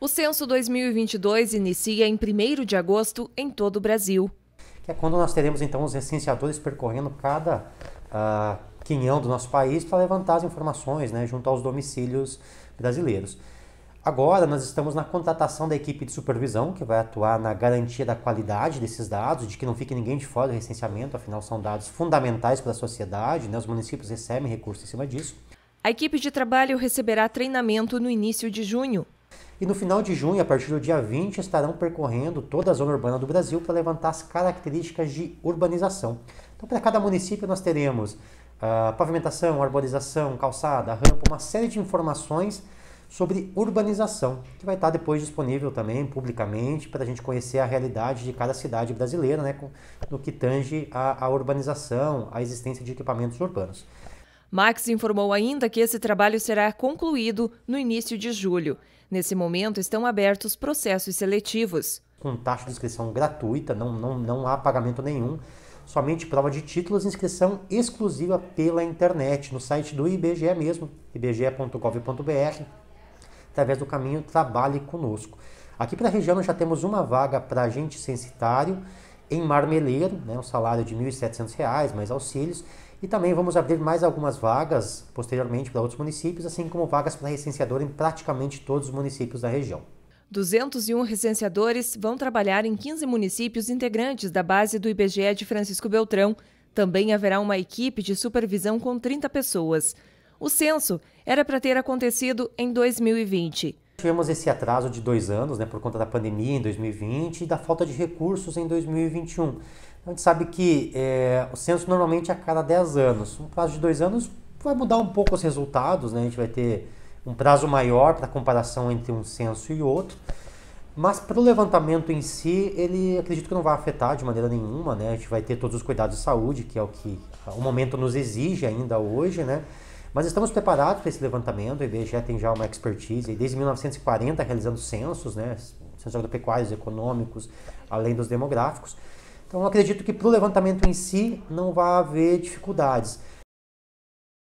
O censo 2022 inicia em 1 de agosto em todo o Brasil. É quando nós teremos então os recenseadores percorrendo cada uh, quinhão do nosso país para levantar as informações né, junto aos domicílios brasileiros. Agora nós estamos na contratação da equipe de supervisão, que vai atuar na garantia da qualidade desses dados, de que não fique ninguém de fora do recenseamento, afinal são dados fundamentais para a sociedade, né? os municípios recebem recursos em cima disso. A equipe de trabalho receberá treinamento no início de junho. E no final de junho, a partir do dia 20, estarão percorrendo toda a zona urbana do Brasil para levantar as características de urbanização. Então, para cada município, nós teremos uh, pavimentação, arborização, calçada, rampa, uma série de informações sobre urbanização, que vai estar depois disponível também publicamente para a gente conhecer a realidade de cada cidade brasileira, né, no que tange a, a urbanização, a existência de equipamentos urbanos. Max informou ainda que esse trabalho será concluído no início de julho. Nesse momento, estão abertos processos seletivos. Com taxa de inscrição gratuita, não, não, não há pagamento nenhum, somente prova de títulos e inscrição exclusiva pela internet, no site do IBGE mesmo, ibge.gov.br, através do caminho Trabalhe Conosco. Aqui para a região nós já temos uma vaga para agente censitário em Marmeleiro, né, um salário de R$ 1.700, mais auxílios. E também vamos abrir mais algumas vagas posteriormente para outros municípios, assim como vagas para recenseador em praticamente todos os municípios da região. 201 recenseadores vão trabalhar em 15 municípios integrantes da base do IBGE de Francisco Beltrão. Também haverá uma equipe de supervisão com 30 pessoas. O censo era para ter acontecido em 2020. Tivemos esse atraso de dois anos, né, por conta da pandemia em 2020 e da falta de recursos em 2021. Então, a gente sabe que é, o censo normalmente é a cada 10 anos. Um prazo de dois anos vai mudar um pouco os resultados, né? a gente vai ter um prazo maior para comparação entre um censo e outro. Mas para o levantamento em si, ele acredito que não vai afetar de maneira nenhuma, né? A gente vai ter todos os cuidados de saúde, que é o que o momento nos exige ainda hoje, né? Mas estamos preparados para esse levantamento, o IBGE tem já uma expertise, desde 1940 realizando censos, né, censos agropecuários, econômicos, além dos demográficos. Então, acredito que para o levantamento em si não vai haver dificuldades.